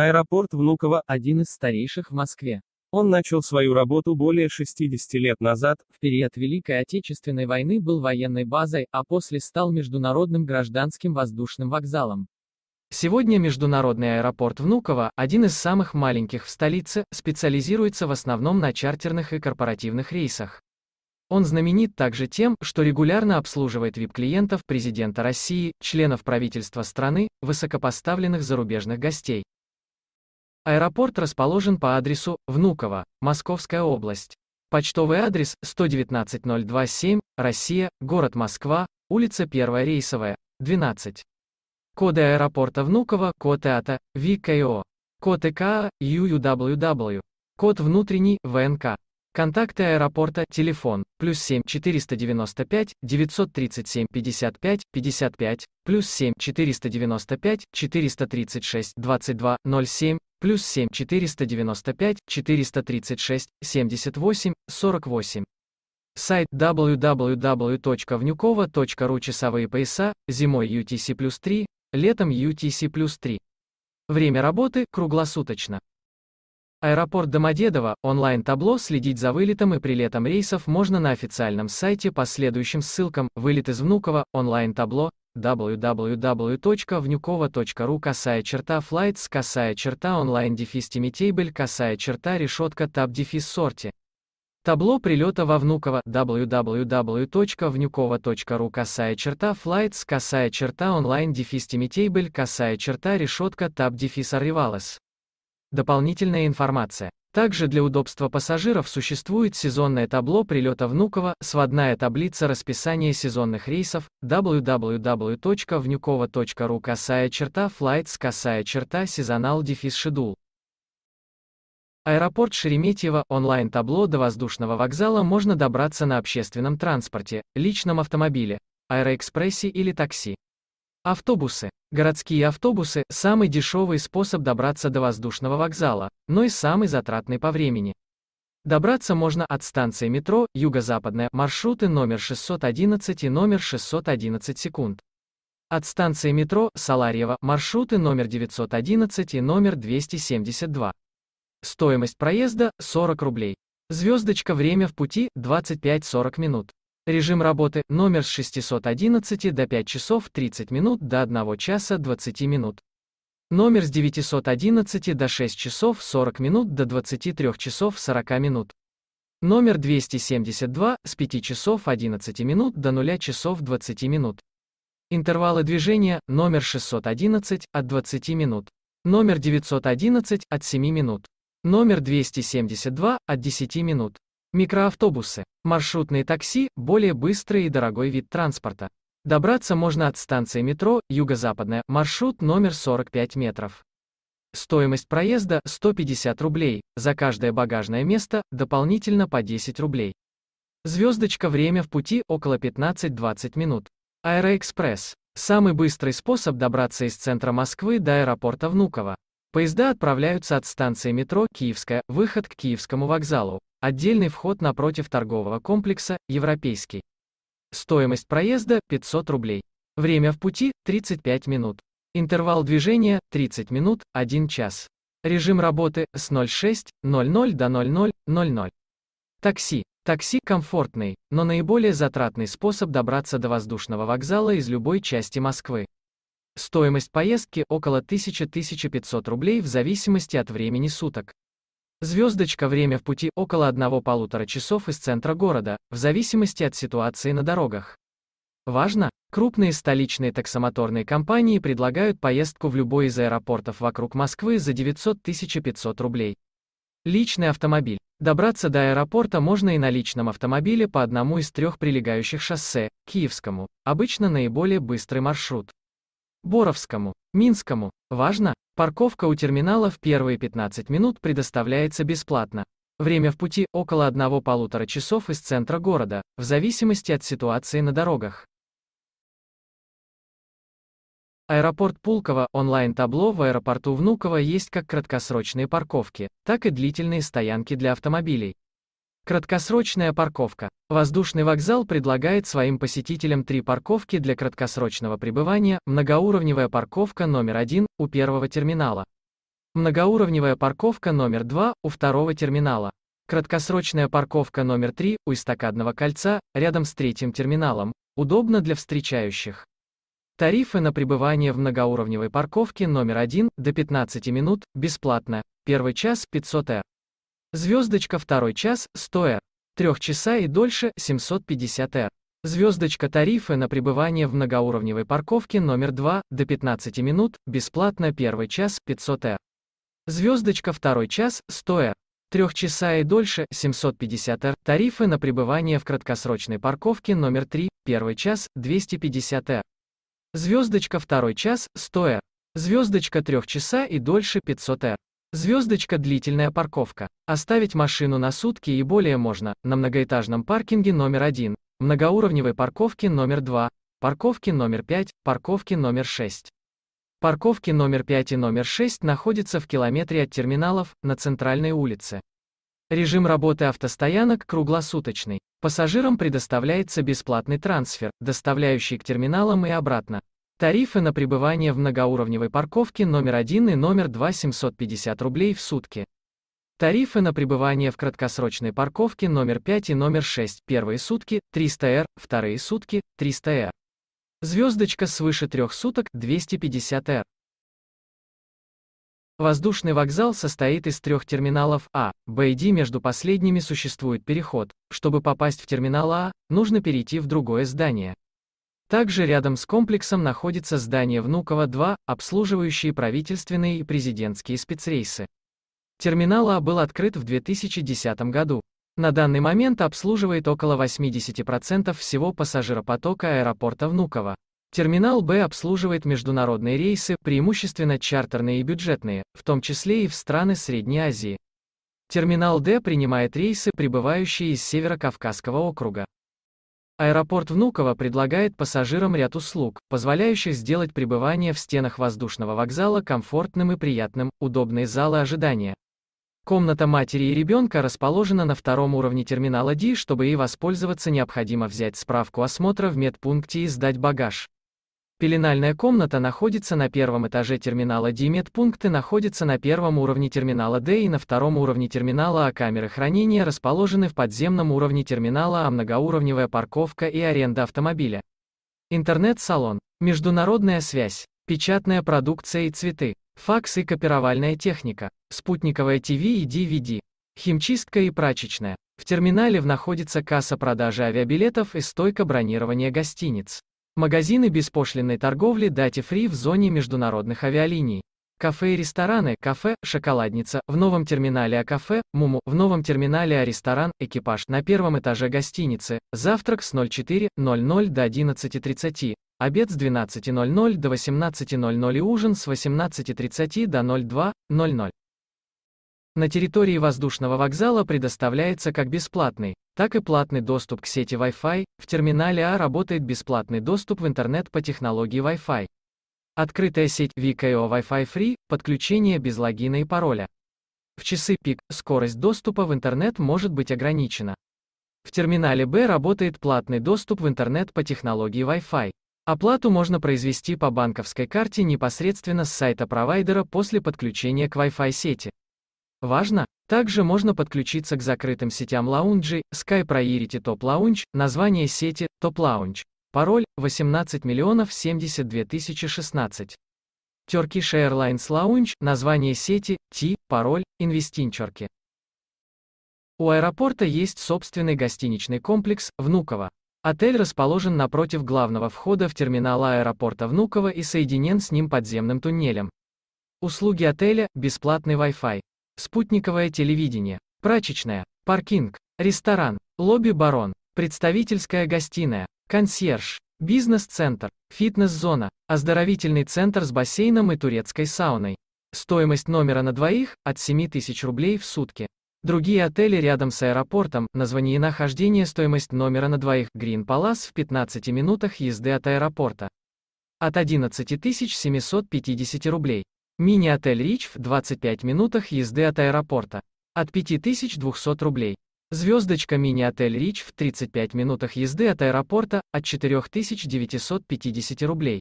Аэропорт Внуково – один из старейших в Москве. Он начал свою работу более 60 лет назад, в период Великой Отечественной войны был военной базой, а после стал международным гражданским воздушным вокзалом. Сегодня международный аэропорт Внуково, один из самых маленьких в столице, специализируется в основном на чартерных и корпоративных рейсах. Он знаменит также тем, что регулярно обслуживает вип-клиентов президента России, членов правительства страны, высокопоставленных зарубежных гостей. Аэропорт расположен по адресу Внуково, Московская область. Почтовый адрес 119027, Россия, город Москва, улица 1 рейсовая, 12. Коды аэропорта Внуково, код ЭАТА, ВИКО. Код ЭКА, UUWW. А, код внутренний, ВНК. Контакты аэропорта, телефон, плюс 7 495 937 55 55, плюс 7 495 436 22 07, плюс 7 495 436 78 48. Сайт www.внюкова.ру Часовые пояса, зимой UTC плюс 3, летом UTC плюс 3. Время работы – круглосуточно. Аэропорт Домодедово, онлайн-табло «Следить за вылетом и прилетом рейсов» можно на официальном сайте по следующим ссылкам «Вылет из Внуково», онлайн-табло, www.внюкова.ру касая черта flights касая черта онлайн дефис тимитейбель касая черта решетка таб дефис сорти. Табло прилета во Внуково www.внюкова.ру касая черта flights касая черта онлайн дефис тимитейбель касая черта решетка таб дефис arrivals. Дополнительная информация. Также для удобства пассажиров существует сезонное табло прилета Внуково, сводная таблица расписания сезонных рейсов wwwvnukovoru косая черта flights косая черта сезонал дефис шедул. Аэропорт Шереметьево, онлайн-табло до воздушного вокзала можно добраться на общественном транспорте, личном автомобиле, аэроэкспрессе или такси. Автобусы. Городские автобусы – самый дешевый способ добраться до воздушного вокзала, но и самый затратный по времени. Добраться можно от станции метро «Юго-Западная» маршруты номер 611 и номер 611 секунд. От станции метро «Саларьево» маршруты номер 911 и номер 272. Стоимость проезда – 40 рублей. Звездочка «Время в пути» – 25-40 минут. Режим работы номер с 611 до 5 часов 30 минут до 1 часа 20 минут. Номер с 911 до 6 часов 40 минут до 23 часов 40 минут. Номер 272 с 5 часов 11 минут до 0 часов 20 минут. Интервалы движения номер 611 от 20 минут. Номер 911 от 7 минут. Номер 272 от 10 минут. Микроавтобусы, маршрутные такси – более быстрый и дорогой вид транспорта. Добраться можно от станции метро «Юго-Западная», маршрут номер 45 метров. Стоимость проезда – 150 рублей, за каждое багажное место – дополнительно по 10 рублей. Звездочка время в пути – около 15-20 минут. Аэроэкспресс – самый быстрый способ добраться из центра Москвы до аэропорта Внуково. Поезда отправляются от станции метро «Киевская», выход к Киевскому вокзалу, Отдельный вход напротив торгового комплекса, европейский. Стоимость проезда – 500 рублей. Время в пути – 35 минут. Интервал движения – 30 минут, 1 час. Режим работы – с 06.00 до 00.00. Такси. Такси – комфортный, но наиболее затратный способ добраться до воздушного вокзала из любой части Москвы. Стоимость поездки – около 1000-1500 рублей в зависимости от времени суток. Звездочка время в пути около одного-полутора часов из центра города, в зависимости от ситуации на дорогах. Важно, крупные столичные таксомоторные компании предлагают поездку в любой из аэропортов вокруг Москвы за 900-1500 рублей. Личный автомобиль. Добраться до аэропорта можно и на личном автомобиле по одному из трех прилегающих шоссе, Киевскому, обычно наиболее быстрый маршрут. Боровскому, Минскому. Важно, Парковка у терминала в первые 15 минут предоставляется бесплатно. Время в пути – около 1-1,5 часов из центра города, в зависимости от ситуации на дорогах. Аэропорт Пулково, онлайн-табло в аэропорту Внуково есть как краткосрочные парковки, так и длительные стоянки для автомобилей. Краткосрочная парковка. Воздушный вокзал предлагает своим посетителям три парковки для краткосрочного пребывания, многоуровневая парковка номер один у первого терминала, многоуровневая парковка номер два у второго терминала, краткосрочная парковка номер три у эстакадного кольца, рядом с третьим терминалом, удобно для встречающих. Тарифы на пребывание в многоуровневой парковке номер один до 15 минут, бесплатно, первый час 500 э. Звездочка второй час, 100 р. Трех часа и дольше, 750 р. Звездочка тарифы на пребывание в многоуровневой парковке номер 2, до 15 минут, бесплатно первый час, 500 р. Звездочка второй час, 100 р. Трех часа и дольше, 750 р. Тарифы на пребывание в краткосрочной парковке номер 3, первый час, 250 р. Звездочка второй час, 100 р. Звездочка трех часа и дольше, 500 р. Звездочка длительная парковка. Оставить машину на сутки и более можно на многоэтажном паркинге номер один, многоуровневой парковке номер два, парковке номер пять, парковке номер шесть. Парковки номер 5 и номер 6 находятся в километре от терминалов на центральной улице. Режим работы автостоянок круглосуточный. Пассажирам предоставляется бесплатный трансфер, доставляющий к терминалам и обратно. Тарифы на пребывание в многоуровневой парковке номер 1 и номер 2 750 рублей в сутки. Тарифы на пребывание в краткосрочной парковке номер 5 и номер 6, первые сутки 300 р, вторые сутки 300 р. Звездочка свыше трех суток 250 р. Воздушный вокзал состоит из трех терминалов А, Б и Д. Между последними существует переход. Чтобы попасть в терминал А, нужно перейти в другое здание. Также рядом с комплексом находится здание Внуково-2, обслуживающее правительственные и президентские спецрейсы. Терминал А был открыт в 2010 году. На данный момент обслуживает около 80% всего пассажиропотока аэропорта Внуково. Терминал Б обслуживает международные рейсы, преимущественно чартерные и бюджетные, в том числе и в страны Средней Азии. Терминал Д принимает рейсы, прибывающие из Северо-Кавказского округа. Аэропорт Внуково предлагает пассажирам ряд услуг, позволяющих сделать пребывание в стенах воздушного вокзала комфортным и приятным, удобные залы ожидания. Комната матери и ребенка расположена на втором уровне терминала D, чтобы ей воспользоваться необходимо взять справку осмотра в медпункте и сдать багаж. Пеленальная комната находится на первом этаже терминала D, медпункты находятся на первом уровне терминала D и на втором уровне терминала А. Камеры хранения расположены в подземном уровне терминала А. Многоуровневая парковка и аренда автомобиля. Интернет-салон. Международная связь. Печатная продукция и цветы. Факс и копировальная техника. Спутниковая ТВ и DVD. Химчистка и прачечная. В терминале в находится касса продажи авиабилетов и стойка бронирования гостиниц. Магазины беспошлинной торговли Дати Фри в зоне международных авиалиний. Кафе и рестораны, кафе, шоколадница, в новом терминале А кафе, Муму, в новом терминале А ресторан, экипаж, на первом этаже гостиницы, завтрак с 04.00 до 11.30, обед с 12.00 до 18.00 и ужин с 18.30 до 02.00. На территории воздушного вокзала предоставляется как бесплатный, так и платный доступ к сети Wi-Fi, в терминале А работает бесплатный доступ в интернет по технологии Wi-Fi. Открытая сеть VKO Wi-Fi Free, подключение без логина и пароля. В часы пик скорость доступа в интернет может быть ограничена. В терминале Б работает платный доступ в интернет по технологии Wi-Fi. Оплату можно произвести по банковской карте непосредственно с сайта провайдера после подключения к Wi-Fi сети. Важно! Также можно подключиться к закрытым сетям лаунджи, Sky Priority Top Lounge, название сети, Top Lounge. Пароль 18 миллионов 72 тысячи 16. Turkish Airlines Lounge, название сети, T, пароль, инвестинчерки. У аэропорта есть собственный гостиничный комплекс «Внуково». Отель расположен напротив главного входа в терминал аэропорта Внуково и соединен с ним подземным туннелем. Услуги отеля – бесплатный Wi-Fi спутниковое телевидение, прачечная, паркинг, ресторан, лобби-барон, представительская гостиная, консьерж, бизнес-центр, фитнес-зона, оздоровительный центр с бассейном и турецкой сауной. Стоимость номера на двоих – от 7 тысяч рублей в сутки. Другие отели рядом с аэропортом, название и нахождение стоимость номера на двоих Green Palace в 15 минутах езды от аэропорта. От 11 750 рублей. Мини-отель Рич в 25 минутах езды от аэропорта. От 5200 рублей. Звездочка мини-отель Рич в 35 минутах езды от аэропорта от 4950 рублей.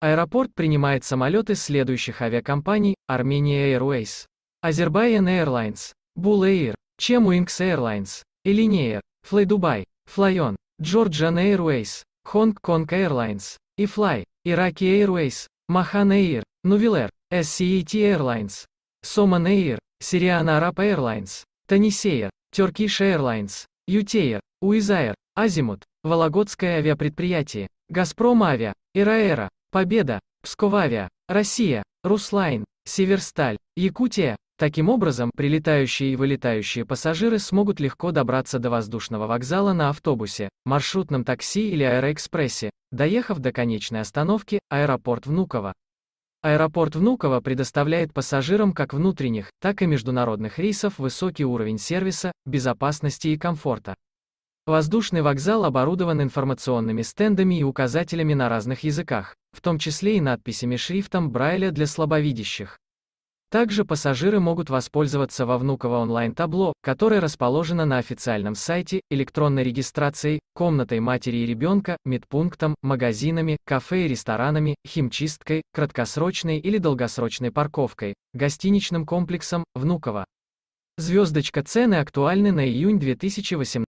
Аэропорт принимает самолеты следующих авиакомпаний Armenia Airways, Азербайджан Airlines, Bull Air, Chemwings Airlines, Elinair, Fly Dubai, Flyon, Georgian Airways, Hong Kong Airlines, и Fly, Iraqi Airways, Mahan Air, Нувилер, SCAT Airlines, Soman Air, Syrian Arab Airlines, Tanисея, Turkish Airlines, Ютеер, Уизаер, Азимут, Вологодское авиапредприятие, Газпром Авиа, Ираэра, Победа, Псковавиа, Россия, Руслайн, Северсталь, Якутия. Таким образом, прилетающие и вылетающие пассажиры смогут легко добраться до воздушного вокзала на автобусе, маршрутном такси или аэроэкспрессе, доехав до конечной остановки, аэропорт Внуково. Аэропорт Внуково предоставляет пассажирам как внутренних, так и международных рейсов высокий уровень сервиса, безопасности и комфорта. Воздушный вокзал оборудован информационными стендами и указателями на разных языках, в том числе и надписями шрифтом Брайля для слабовидящих. Также пассажиры могут воспользоваться во Внуково онлайн-табло, которое расположено на официальном сайте, электронной регистрацией, комнатой матери и ребенка, медпунктом, магазинами, кафе и ресторанами, химчисткой, краткосрочной или долгосрочной парковкой, гостиничным комплексом, Внуково. Звездочка цены актуальны на июнь 2018